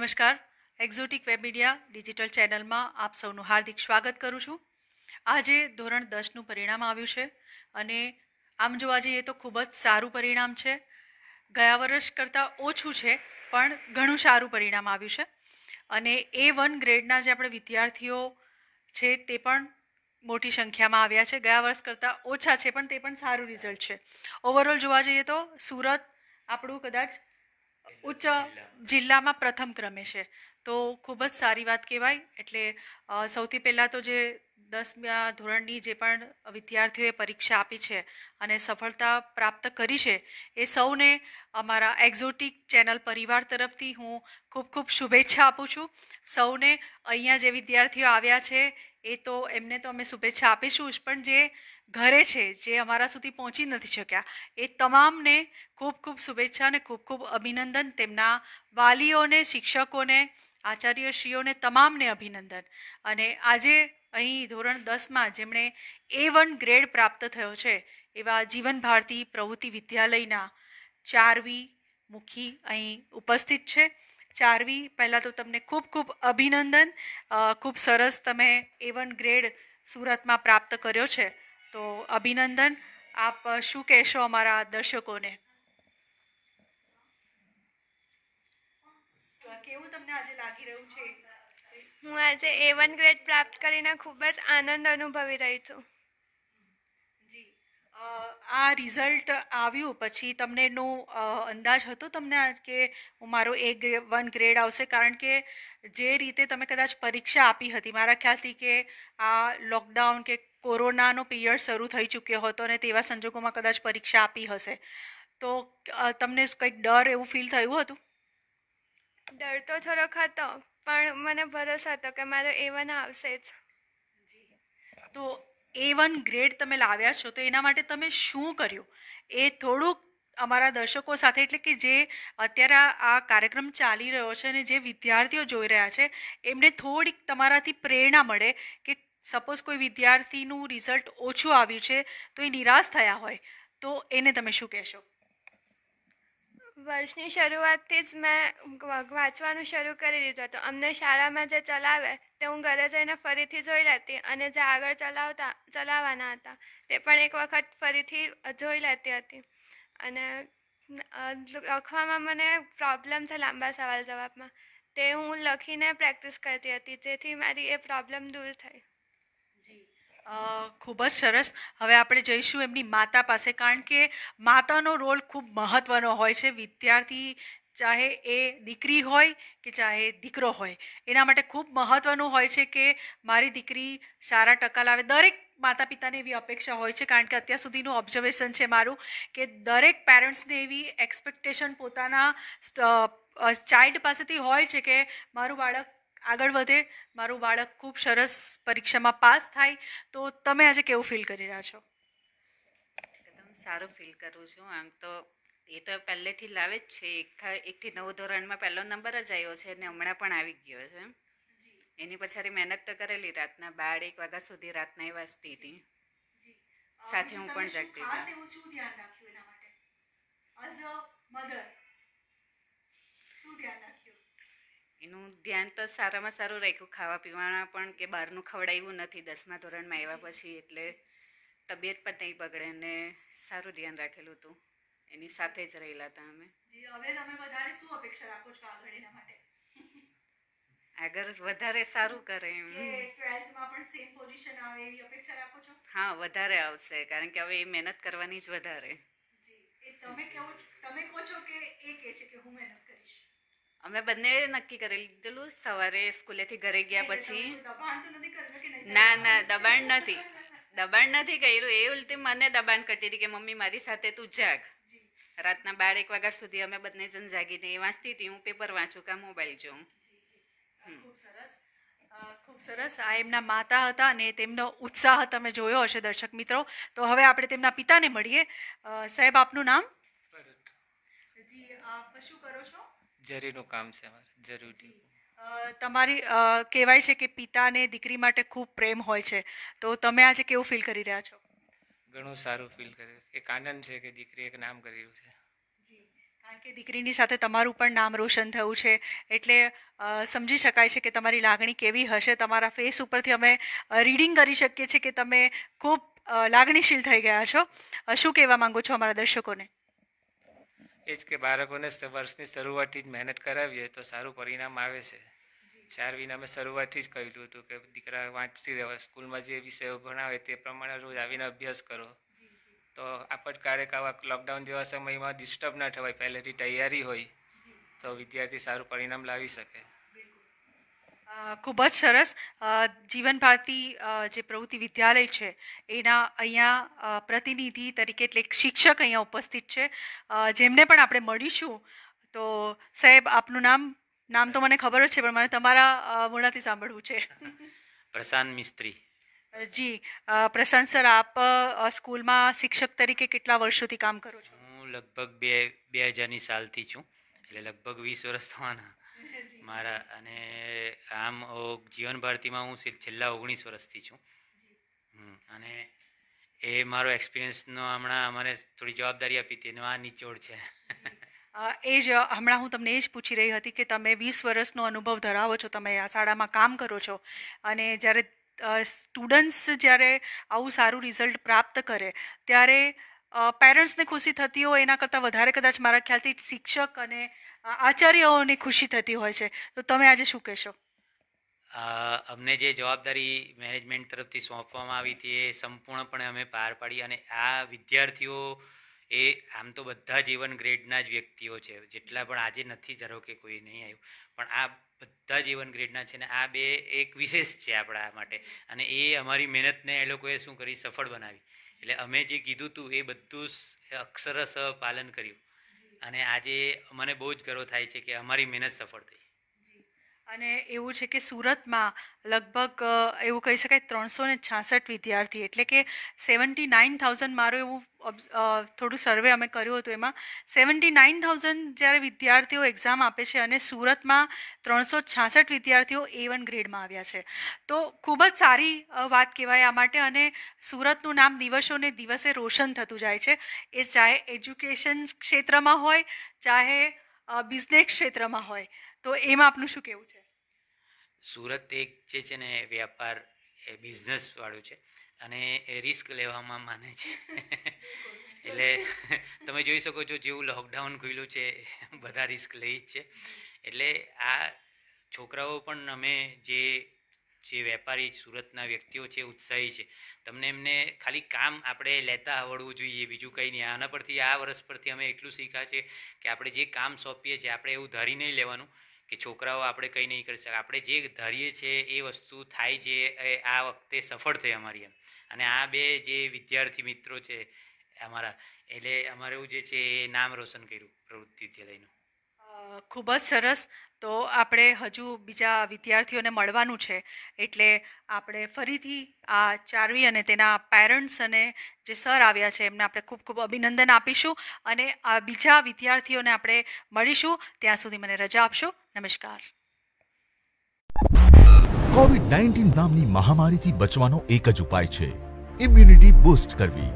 નમસ્કાર exotic web media digital ચેનલમાં આપ સૌનું હાર્દિક સ્વાગત કરું છું આજે ધોરણ દસનું પરિણામ આવ્યું છે અને આમ જોવા જઈએ તો ખૂબ જ સારું પરિણામ છે ગયા વર્ષ કરતાં ઓછું છે પણ ઘણું સારું પરિણામ આવ્યું છે અને એ વન ગ્રેડના જે આપણે વિદ્યાર્થીઓ છે તે પણ મોટી સંખ્યામાં આવ્યા છે ગયા વર્ષ કરતાં ઓછા છે પણ તે પણ સારું રિઝલ્ટ છે ઓવરઓલ જોવા જઈએ તો સુરત આપણું કદાચ ઉચ્ચ જિલ્લામાં પ્રથમ ક્રમે છે તો ખૂબ જ સારી વાત કહેવાય એટલે સૌથી પહેલાં તો જે દસમા ધોરણની જે પણ વિદ્યાર્થીઓએ પરીક્ષા આપી છે અને સફળતા પ્રાપ્ત કરી છે એ સૌને અમારા એક્ઝોટિક ચેનલ પરિવાર તરફથી હું ખૂબ ખૂબ શુભેચ્છા આપું છું સૌને અહીંયા જે વિદ્યાર્થીઓ આવ્યા છે એ તો એમને તો અમે શુભેચ્છા આપીશું જ પણ જે ઘરે છે જે અમારા સુધી પહોંચી નથી શક્યા એ તમામને ખૂબ ખૂબ શુભેચ્છા અને ખૂબ ખૂબ અભિનંદન તેમના વાલીઓને શિક્ષકોને આચાર્યશ્રીઓને તમામને અભિનંદન અને આજે અહીં ધોરણ દસમાં જેમણે એ વન ગ્રેડ પ્રાપ્ત થયો છે એવા જીવન ભારતી પ્રવૃત્તિ વિદ્યાલયના ચારવી મુખી અહીં ઉપસ્થિત છે ચારવી પહેલાં તો તમને ખૂબ ખૂબ અભિનંદન ખૂબ સરસ તમે એ વન ગ્રેડ સુરતમાં પ્રાપ્ત કર્યો છે તો અભિનંદન આપ શું કહેશો અમારા દર્શકોને કેવું તમને આજે લાગી રહ્યું છે હું આજે એ વન ગ્રેડ પ્રાપ્ત કરીને ખૂબ જ આનંદ અનુભવી રહી છું આ રિઝલ્ટ આવ્યું પછી તમને એનું અંદાજ હતો તમને કે હું મારો એ વન ગ્રેડ આવશે કારણ કે જે રીતે તમે કદાચ પરીક્ષા આપી હતી મારા ખ્યાલથી કે આ લોકડાઉન કે કોરોનાનો પીરિયડ શરૂ થઈ ચૂક્યો હતો અને તેવા સંજોગોમાં કદાચ પરીક્ષા આપી હશે તો તમને કંઈક ડર એવું ફીલ થયું હતું ડર તો થોડોક હતો પણ મને ભરોસો હતો કે મારો એ વન આવશે જ તો એ વન ગ્રેડ તમે લાવ્યા છો તો એના માટે તમે શું કર્યું એ થોડુંક અમારા દર્શકો સાથે એટલે કે જે અત્યારે આ કાર્યક્રમ ચાલી રહ્યો છે અને જે વિદ્યાર્થીઓ જોઈ રહ્યા છે એમને થોડીક તમારાથી પ્રેરણા મળે કે સપોઝ કોઈ વિદ્યાર્થીનું રિઝલ્ટ ઓછું આવ્યું છે તો એ નિરાશ થયા હોય તો એને તમે શું કહેશો વર્ષની શરૂઆતથી જ મેં વાંચવાનું શરૂ કરી દીધું હતું અમને શાળામાં જે ચલાવે તે હું ઘરે જઈને ફરીથી જોઈ લેતી અને જે આગળ ચલાવતા ચલાવવાના હતા તે પણ એક વખત ફરીથી જોઈ લેતી હતી અને લખવામાં મને પ્રોબ્લેમ છે લાંબા સવાલ જવાબમાં તે હું લખીને પ્રેક્ટિસ કરતી હતી જેથી મારી એ પ્રોબ્લેમ દૂર થઈ ખૂબ જ સરસ હવે આપણે જઈશું એમની માતા પાસે કારણ કે માતાનો રોલ ખૂબ મહત્ત્વનો હોય છે વિદ્યાર્થી ચાહે એ દીકરી હોય કે ચાહે દીકરો હોય એના માટે ખૂબ મહત્ત્વનું હોય છે કે મારી દીકરી સારા ટકા લાવે દરેક માતા પિતાને એવી અપેક્ષા હોય છે કારણ કે અત્યાર સુધીનું ઓબ્ઝર્વેશન છે મારું કે દરેક પેરેન્ટ્સને એવી એક્સપેક્ટેશન પોતાના ચાઇલ્ડ પાસેથી હોય છે કે મારું બાળક આગળ વધે મારું બાળક ખૂબ સરસ પરીક્ષામાં પાસ થાય તો તમે આજે કેવું ફીલ કરી રહ્યા છો એકદમ સારું ફીલ કરું છું આમ તો એ તો પહેલેથી લાવે જ છે એકથી એકથી નવ ધોરણમાં પહેલો નંબર જ આવ્યો છે અને હમણાં પણ આવી ગયો છે એની પછાડી મહેનત તો કરેલી રાતના બાર એક વાગ્યા સુધી રાતના એ વાંચતી હતી સાથે હું પણ જાગતી હતી મધર શું ધ્યાન રાખ્યું એનું ધ્યાન તો સારામાં સારું રાખ્યું ખાવા પીવાના પણ કે બહારનું ખવડાવ્યું નથી દસમા ધોરણમાં આવ્યા પછી એટલે તબિયત પણ નહીં બગડે ને સારું ધ્યાન રાખેલું હતું એની સાથે જ રહેલા હતા અમે હવે તમે વધારે શું અપેક્ષા રાખો છો આગળ માટે આગળ વધારે સારું કરે એમ ટ્વેલ્થમાં પણ સેમ પોઝિશન આવે એવી અપેક્ષા રાખો છો હા વધારે આવશે કારણ કે હવે એ મહેનત કરવાની જ વધારે તમે કેવો તમે કહો છો કે એ કહે છે કે હું મહેનત અમે બંને નક્કી કરી લીધેલું સવારે સ્કૂલેથી ઘરે ગયા પછી ના ના દબાણ નથી દબાણ નથી કર્યું એ ઉલટી મને દબાણ કરતી હતી કે મમ્મી મારી સાથે તું જાગ રાતના બાર એક વાગ્યા સુધી અમે બંને જણ જાગીને એ વાંચતી હતી હું પેપર વાંચું કાં મોબાઈલ જોઉં સરસ ખૂબ સરસ આ એમના માતા હતા અને તેમનો ઉત્સાહ તમે જોયો હશે દર્શક મિત્રો તો હવે આપણે તેમના પિતાને મળીએ સાહેબ આપનું નામ જી આપ શું કરો છો જરીનું કામ છે અમારે જરૂરી તમારી કહેવાય છે કે પિતાને દીકરી માટે ખૂબ પ્રેમ હોય છે તો તમે આજે કેવું ફીલ કરી રહ્યા છો ઘણું સારું ફીલ કરે એક આનંદ છે કે દીકરી એક નામ કરી રહ્યું છે કારણ કે દીકરીની સાથે તમારું પણ નામ રોશન થયું છે એટલે સમજી શકાય છે કે તમારી લાગણી કેવી હશે તમારા ફેસ ઉપરથી અમે રીડિંગ કરી શકીએ છીએ કે તમે ખૂબ લાગણીશીલ થઈ ગયા છો શું કહેવા માંગો છો અમારા દર્શકોને એ જ કે બાળકોને વર્ષની શરૂઆતથી જ મહેનત કરાવી હોય તો સારું પરિણામ આવે છે શારવીને અમે શરૂઆતથી જ કહ્યું હતું કે દીકરા વાંચતી રહેવા સ્કૂલમાં જે વિષયો ભણાવે તે પ્રમાણે રોજ આવીને અભ્યાસ કરો તો આપટ આવા લોકડાઉન જેવા સમયમાં ડિસ્ટર્બ ના થવાય પહેલેથી તૈયારી હોય તો વિદ્યાર્થી સારું પરિણામ લાવી શકે ખૂબ જ સરસ જીવન ભારતી જે પ્રવૃત્તિ વિદ્યાલય છે એના અહીંયા પ્રતિનિધિ તરીકે એટલે એક શિક્ષક અહીંયા ઉપસ્થિત છે જેમને પણ આપણે મળીશું તો સાહેબ આપનું નામ નામ તો મને ખબર જ છે પણ મને તમારા મૂળાથી સાંભળવું છે પ્રશાંત મિસ્ત્રી જી પ્રશાંત સર આપ સ્કૂલમાં શિક્ષક તરીકે કેટલા વર્ષોથી કામ કરો છો હું લગભગ બે બે હજારની સાલથી છું એટલે લગભગ વીસ વર્ષ થવાના મારા અને આમ જીવન ભારતીમાં હું છેલ્લા ઓગણીસ વર્ષથી છું અને એ મારો એક્સપિરિયન્સનો હમણાં અમારે થોડી જવાબદારી આપી હતી એનો આ નિચોડ છે એ જ હમણાં હું તમને એ જ પૂછી રહી હતી કે તમે વીસ વર્ષનો અનુભવ ધરાવો છો તમે આ શાળામાં કામ કરો છો અને જ્યારે સ્ટુડન્ટ્સ જ્યારે આવું સારું રિઝલ્ટ પ્રાપ્ત કરે ત્યારે પેરેન્ટ્સને ખુશી થતી હોય એના કરતાં વધારે કદાચ મારા ખ્યાલથી શિક્ષક અને આચાર્યઓની ખુશી થતી હોય છે તો તમે આજે શું કહેશો અમને જે જવાબદારી મેનેજમેન્ટ તરફથી સોંપવામાં આવી હતી એ સંપૂર્ણપણે અમે પાર પાડી અને આ વિદ્યાર્થીઓ એ આમ તો બધા જીવન ગ્રેડના જ વ્યક્તિઓ છે જેટલા પણ આજે નથી ધારો કે કોઈ નહીં આવ્યું પણ આ બધા જીવન ગ્રેડના છે ને આ બે એક વિશેષ છે આપણા માટે અને એ અમારી મહેનતને એ લોકોએ શું કરી સફળ બનાવી એટલે અમે જે કીધું હતું એ બધું અક્ષરશ પાલન કર્યું અને આજે મને બહુ જ ગર્વ થાય છે કે અમારી મહેનત સફળ થઈ અને એવું છે કે સુરતમાં લગભગ એવું કહી શકાય ત્રણસો ને છાસઠ વિદ્યાર્થી એટલે કે સેવન્ટી નાઇન થાઉઝન્ડ મારું એવું થોડું સર્વે અમે કર્યું હતું એમાં સેવન્ટી નાઇન થાઉઝન્ડ જ્યારે વિદ્યાર્થીઓ એક્ઝામ આપે છે અને સુરતમાં ત્રણસો છાસઠ વિદ્યાર્થીઓ એ વન ગ્રેડમાં આવ્યા છે તો ખૂબ જ સારી વાત કહેવાય આ માટે અને સુરતનું નામ દિવસોને દિવસે રોશન થતું જાય છે એ ચાહે એજ્યુકેશન ક્ષેત્રમાં હોય ચાહે બિઝનેસ ક્ષેત્રમાં હોય તો એમાં આપનું શું કેવું છે સુરત એક જે છે ને વ્યાપાર એ બિઝનેસવાળું છે અને એ રિસ્ક લેવામાં માને છે એટલે તમે જોઈ શકો છો જેવું લોકડાઉન ખુલ્યું છે બધા રિસ્ક લે જ છે એટલે આ છોકરાઓ પણ અમે જે જે વેપારી સુરતના વ્યક્તિઓ છે ઉત્સાહી છે તમને એમને ખાલી કામ આપણે લેતા આવડવું જોઈએ બીજું કંઈ નહીં આના પરથી આ વર્ષ પરથી અમે એટલું શીખ્યા છે કે આપણે જે કામ સોંપીએ છીએ આપણે એવું ધારી નહીં લેવાનું કે છોકરાઓ આપણે કંઈ નહીં કરી શકીએ આપણે જે ધારીએ છીએ એ વસ્તુ થાય છે એ આ વખતે સફળ થઈ અમારી એમ અને આ બે જે વિદ્યાર્થી મિત્રો છે અમારા એટલે અમારે એવું જે છે એ નામ રોશન કર્યું પ્રવૃત્તિ વિદ્યાલયનું ખૂબ જ સરસ તો આપણે હજુ બીજા વિદ્યાર્થીઓને મળવાનું છે એટલે આપણે ફરીથી આ ચારવી અને તેના પેરેન્ટ્સ અને જે સર આવ્યા છે એમને આપણે ખૂબ ખૂબ અભિનંદન આપીશું અને આ બીજા વિદ્યાર્થીઓને આપણે મળીશું ત્યાં સુધી મને રજા આપશો નમસ્કાર કોવિડ નાઇન્ટીન નામની મહામારીથી બચવાનો એક જ ઉપાય છે ઇમ્યુનિટી બૂસ્ટ કરવી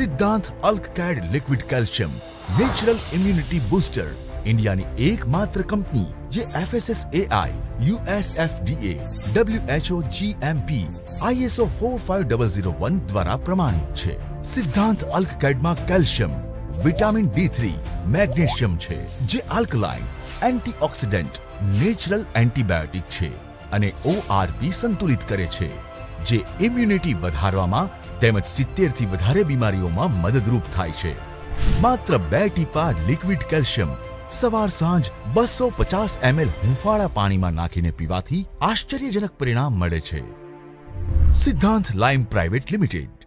સિદ્ધાંત અલ્કકેડ liquid calcium natural immunity booster ઇન્ડિયાની એકમાત્ર કંપની જે FSSAI USFDA WHO GMP ISO four દ્વારા પ્રમાણિત છે સિદ્ધાંત અલ્કકેડમાં કેલ્શિયમ વિટામિન ડી મેગ્નેશિયમ છે જે આલ્કલાઇન એન્ટીઓક્સિડન્ટ નેચરલ એન્ટીબાયોટિક છે અને ઓઆરપી સંતુલિત કરે છે જે ઇમ્યુનિટી વધારવામાં તેમજ સિત્તેરથી વધારે બીમારીઓમાં મદદરૂપ થાય છે માત્ર બે ટીપા લિક્વિડ કેલ્શિયમ સવાર સાંજ બસો પચાસ એમએલ હુંફાળા પાણીમાં નાખીને પીવાથી આશ્ચર્યજનક પરિણામ મળે છે સિદ્ધાંત લાઇમ પ્રાઇવેટ લિમિટેડ